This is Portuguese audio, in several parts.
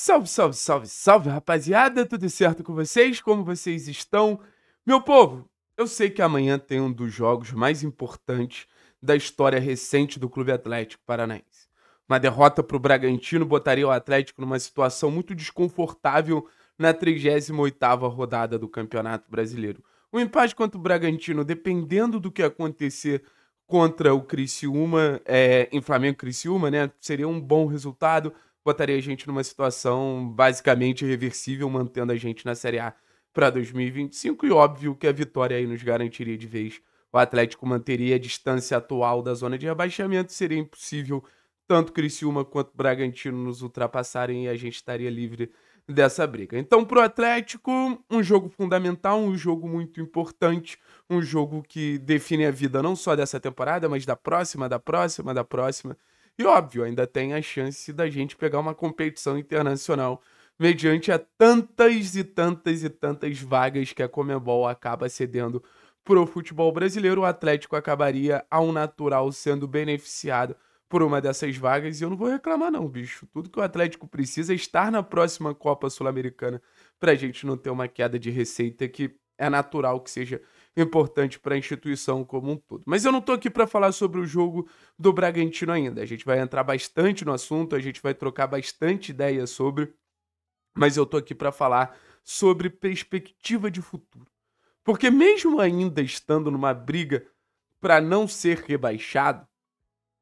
Salve, salve, salve, salve, rapaziada! Tudo certo com vocês? Como vocês estão? Meu povo, eu sei que amanhã tem um dos jogos mais importantes da história recente do Clube Atlético Paranaense. Uma derrota para o Bragantino botaria o Atlético numa situação muito desconfortável na 38ª rodada do Campeonato Brasileiro. O um empate contra o Bragantino, dependendo do que acontecer contra o Criciúma, é, em Flamengo-Criciúma, né, seria um bom resultado botaria a gente numa situação basicamente reversível, mantendo a gente na Série A para 2025. E óbvio que a vitória aí nos garantiria de vez. O Atlético manteria a distância atual da zona de rebaixamento, seria impossível tanto Criciúma quanto Bragantino nos ultrapassarem e a gente estaria livre dessa briga. Então, para o Atlético, um jogo fundamental, um jogo muito importante, um jogo que define a vida não só dessa temporada, mas da próxima, da próxima, da próxima e óbvio, ainda tem a chance da gente pegar uma competição internacional mediante a tantas e tantas e tantas vagas que a Comebol acaba cedendo para o futebol brasileiro. O Atlético acabaria, ao natural, sendo beneficiado por uma dessas vagas e eu não vou reclamar não, bicho. Tudo que o Atlético precisa é estar na próxima Copa Sul-Americana para a gente não ter uma queda de receita que é natural que seja importante para a instituição como um todo. Mas eu não estou aqui para falar sobre o jogo do Bragantino ainda. A gente vai entrar bastante no assunto, a gente vai trocar bastante ideia sobre, mas eu estou aqui para falar sobre perspectiva de futuro. Porque mesmo ainda estando numa briga para não ser rebaixado,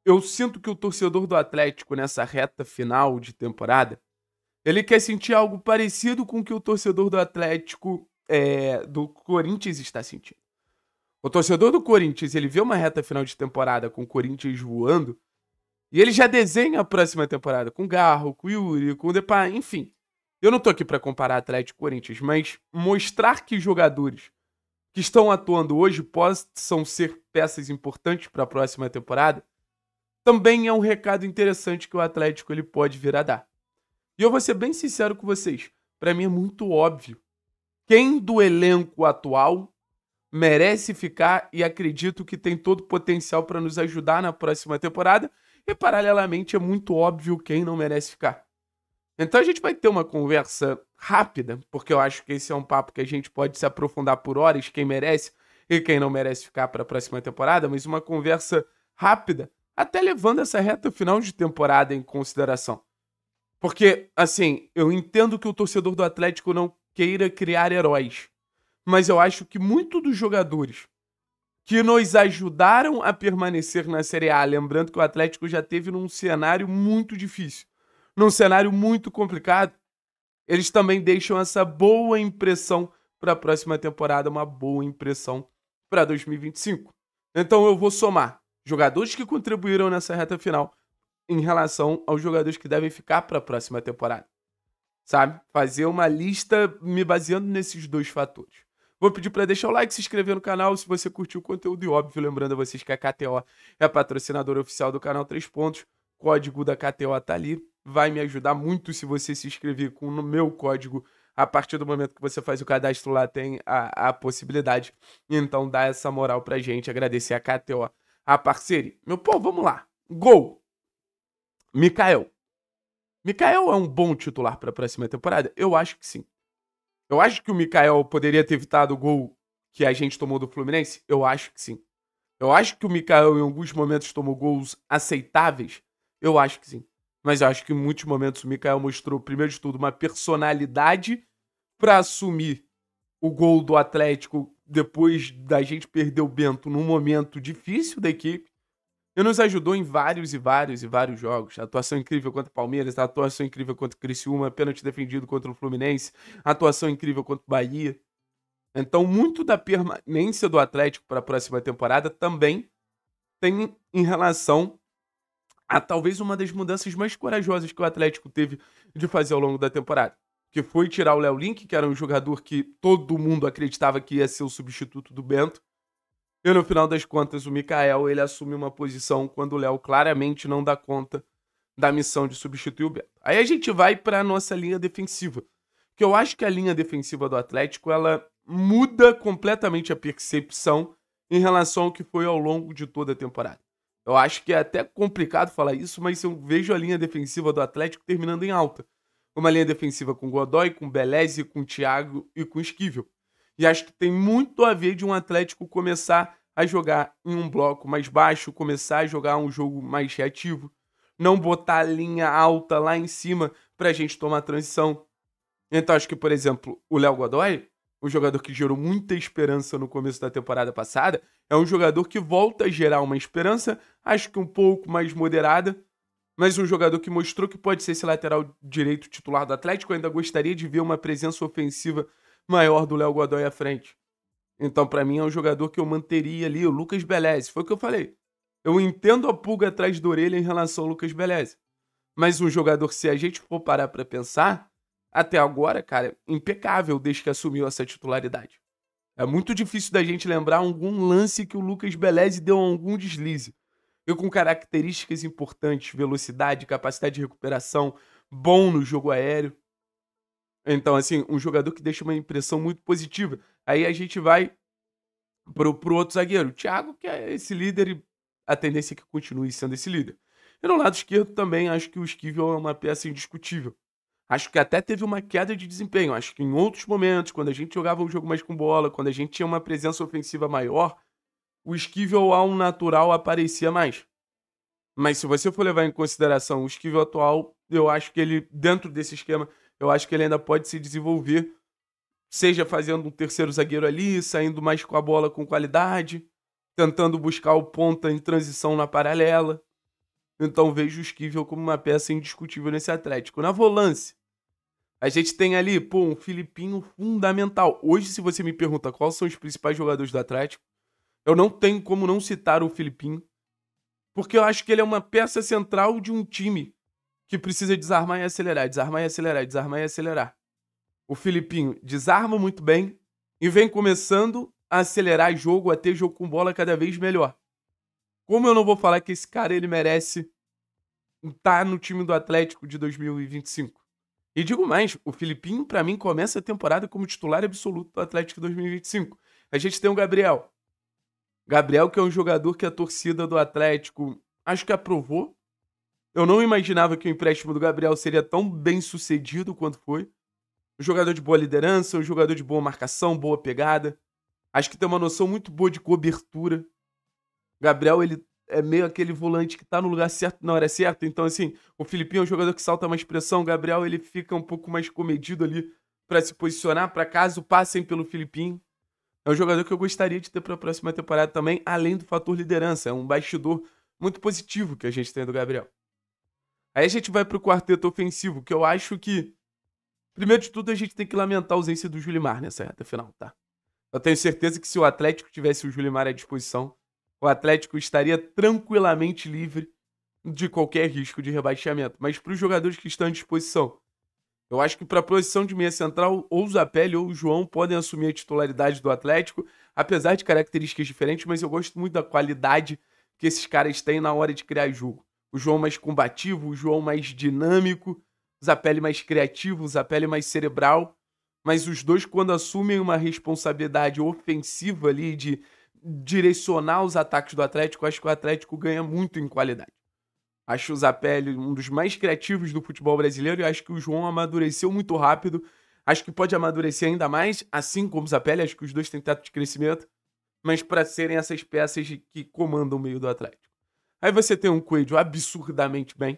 eu sinto que o torcedor do Atlético nessa reta final de temporada, ele quer sentir algo parecido com o que o torcedor do Atlético é, do Corinthians está sentindo. O torcedor do Corinthians, ele vê uma reta final de temporada com o Corinthians voando e ele já desenha a próxima temporada com o Garro, com o Yuri, com o Depay, enfim. Eu não tô aqui para comparar Atlético e Corinthians, mas mostrar que jogadores que estão atuando hoje possam ser peças importantes para a próxima temporada também é um recado interessante que o Atlético ele pode vir a dar. E eu vou ser bem sincero com vocês, para mim é muito óbvio quem do elenco atual merece ficar e acredito que tem todo o potencial para nos ajudar na próxima temporada. E, paralelamente, é muito óbvio quem não merece ficar. Então, a gente vai ter uma conversa rápida, porque eu acho que esse é um papo que a gente pode se aprofundar por horas, quem merece e quem não merece ficar para a próxima temporada, mas uma conversa rápida, até levando essa reta final de temporada em consideração. Porque, assim, eu entendo que o torcedor do Atlético não queira criar heróis, mas eu acho que muito dos jogadores que nos ajudaram a permanecer na Série A, lembrando que o Atlético já teve num cenário muito difícil, num cenário muito complicado, eles também deixam essa boa impressão para a próxima temporada, uma boa impressão para 2025. Então eu vou somar jogadores que contribuíram nessa reta final em relação aos jogadores que devem ficar para a próxima temporada sabe? Fazer uma lista me baseando nesses dois fatores. Vou pedir para deixar o like, se inscrever no canal se você curtiu o conteúdo e óbvio, lembrando a vocês que a KTO é a patrocinadora oficial do canal 3 pontos. código da KTO tá ali. Vai me ajudar muito se você se inscrever com o meu código. A partir do momento que você faz o cadastro lá, tem a, a possibilidade. Então dá essa moral pra gente. Agradecer a KTO, a parceria. Meu pô, vamos lá. Gol! Mikael. Mikael é um bom titular para a próxima temporada? Eu acho que sim. Eu acho que o Mikael poderia ter evitado o gol que a gente tomou do Fluminense? Eu acho que sim. Eu acho que o Mikael em alguns momentos tomou gols aceitáveis? Eu acho que sim. Mas eu acho que em muitos momentos o Mikael mostrou, primeiro de tudo, uma personalidade para assumir o gol do Atlético depois da gente perder o Bento num momento difícil da equipe. E nos ajudou em vários e vários e vários jogos. Atuação incrível contra o Palmeiras, atuação incrível contra o Criciúma, pênalti defendido contra o Fluminense, atuação incrível contra o Bahia. Então, muito da permanência do Atlético para a próxima temporada também tem em relação a talvez uma das mudanças mais corajosas que o Atlético teve de fazer ao longo da temporada. Que foi tirar o Léo Link, que era um jogador que todo mundo acreditava que ia ser o substituto do Bento, e no final das contas, o Mikael ele assume uma posição quando o Léo claramente não dá conta da missão de substituir o Beto. Aí a gente vai para a nossa linha defensiva, que eu acho que a linha defensiva do Atlético ela muda completamente a percepção em relação ao que foi ao longo de toda a temporada. Eu acho que é até complicado falar isso, mas eu vejo a linha defensiva do Atlético terminando em alta. Uma linha defensiva com Godoy, com Beleze, com Thiago e com Esquivel. E acho que tem muito a ver de um Atlético começar a jogar em um bloco mais baixo, começar a jogar um jogo mais reativo, não botar a linha alta lá em cima para a gente tomar transição. Então acho que, por exemplo, o Léo Godoy, o jogador que gerou muita esperança no começo da temporada passada, é um jogador que volta a gerar uma esperança, acho que um pouco mais moderada, mas um jogador que mostrou que pode ser esse lateral direito titular do Atlético. Eu ainda gostaria de ver uma presença ofensiva maior do Léo Godoy à frente. Então, para mim, é um jogador que eu manteria ali, o Lucas Beleze. Foi o que eu falei. Eu entendo a pulga atrás da orelha em relação ao Lucas Beleze. Mas um jogador, se a gente for parar pra pensar, até agora, cara, impecável desde que assumiu essa titularidade. É muito difícil da gente lembrar algum lance que o Lucas Beleze deu algum deslize. E com características importantes, velocidade, capacidade de recuperação, bom no jogo aéreo. Então, assim, um jogador que deixa uma impressão muito positiva. Aí a gente vai pro, pro outro zagueiro. O Thiago, que é esse líder e a tendência é que continue sendo esse líder. E no lado esquerdo também acho que o Esquivel é uma peça indiscutível. Acho que até teve uma queda de desempenho. Acho que em outros momentos, quando a gente jogava um jogo mais com bola, quando a gente tinha uma presença ofensiva maior, o Esquivel ao natural aparecia mais. Mas se você for levar em consideração o Esquivel atual, eu acho que ele, dentro desse esquema, eu acho que ele ainda pode se desenvolver, seja fazendo um terceiro zagueiro ali, saindo mais com a bola com qualidade, tentando buscar o ponta em transição na paralela. Então vejo o Esquivel como uma peça indiscutível nesse Atlético. Na volância, a gente tem ali, pô, um Filipinho fundamental. Hoje, se você me pergunta quais são os principais jogadores do Atlético, eu não tenho como não citar o Filipinho, porque eu acho que ele é uma peça central de um time que precisa desarmar e acelerar, desarmar e acelerar, desarmar e acelerar. O Filipinho desarma muito bem e vem começando a acelerar jogo, a ter jogo com bola cada vez melhor. Como eu não vou falar que esse cara ele merece estar tá no time do Atlético de 2025? E digo mais, o Filipinho para mim começa a temporada como titular absoluto do Atlético 2025. A gente tem o Gabriel. Gabriel que é um jogador que a torcida do Atlético acho que aprovou eu não imaginava que o empréstimo do Gabriel seria tão bem sucedido quanto foi. Um jogador de boa liderança, um jogador de boa marcação, boa pegada. Acho que tem uma noção muito boa de cobertura. Gabriel, ele é meio aquele volante que tá no lugar certo na hora certa. Então, assim, o Filipinho é um jogador que salta mais pressão. O Gabriel, ele fica um pouco mais comedido ali para se posicionar, para caso passem pelo Filipinho. É um jogador que eu gostaria de ter para a próxima temporada também, além do fator liderança. É um bastidor muito positivo que a gente tem do Gabriel. Aí a gente vai pro quarteto ofensivo, que eu acho que. Primeiro de tudo, a gente tem que lamentar a ausência do Julimar nessa reta final, tá? Eu tenho certeza que se o Atlético tivesse o Julimar à disposição, o Atlético estaria tranquilamente livre de qualquer risco de rebaixamento. Mas para os jogadores que estão à disposição, eu acho que para a posição de meia central, ou o Zapelli ou o João podem assumir a titularidade do Atlético, apesar de características diferentes, mas eu gosto muito da qualidade que esses caras têm na hora de criar jogo o João mais combativo, o João mais dinâmico, o Zapelli mais criativo, o Zapelli mais cerebral. Mas os dois, quando assumem uma responsabilidade ofensiva ali de direcionar os ataques do Atlético, acho que o Atlético ganha muito em qualidade. Acho o Zapelli um dos mais criativos do futebol brasileiro e acho que o João amadureceu muito rápido. Acho que pode amadurecer ainda mais, assim como o Zapelli. Acho que os dois têm teto de crescimento, mas para serem essas peças que comandam o meio do Atlético. Aí você tem um Coelho absurdamente bem.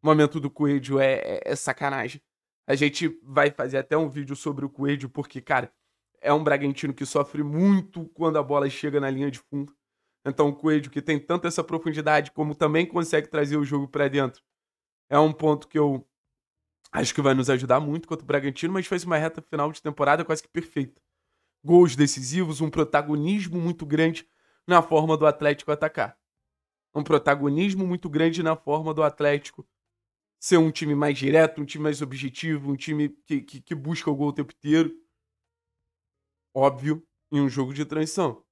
O momento do Coelho é, é, é, sacanagem. A gente vai fazer até um vídeo sobre o Coelho, porque, cara, é um Bragantino que sofre muito quando a bola chega na linha de fundo. Então, o Coelho, que tem tanto essa profundidade, como também consegue trazer o jogo para dentro, é um ponto que eu acho que vai nos ajudar muito contra o Bragantino, mas fez uma reta final de temporada quase que perfeita. Gols decisivos, um protagonismo muito grande na forma do Atlético atacar um protagonismo muito grande na forma do Atlético ser um time mais direto, um time mais objetivo, um time que, que, que busca o gol o tempo inteiro. Óbvio, em um jogo de transição.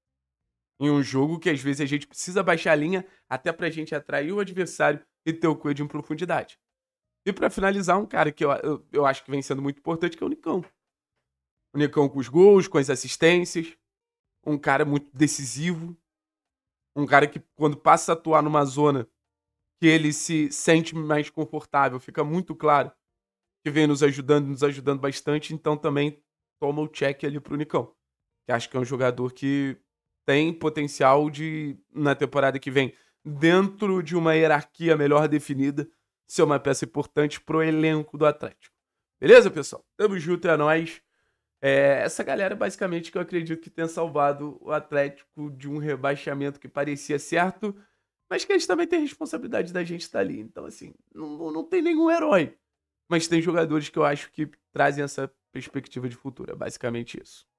Em um jogo que às vezes a gente precisa baixar a linha até pra gente atrair o adversário e ter o Coelho em profundidade. E para finalizar, um cara que eu, eu, eu, acho que vem sendo muito importante, que é o Nicão. O Nicão com os gols, com as assistências. Um cara muito decisivo, um cara que, quando passa a atuar numa zona que ele se sente mais confortável, fica muito claro que vem nos ajudando, nos ajudando bastante, então também toma o check ali pro Nicão. Que acho que é um jogador que tem potencial de, na temporada que vem, dentro de uma hierarquia melhor definida, ser uma peça importante pro elenco do Atlético. Beleza, pessoal? Tamo junto, é nóis. É, essa galera, basicamente, que eu acredito que tenha salvado o Atlético de um rebaixamento que parecia certo, mas que eles também têm responsabilidade da gente estar tá ali. Então, assim, não, não tem nenhum herói. Mas tem jogadores que eu acho que trazem essa perspectiva de futuro. É basicamente isso.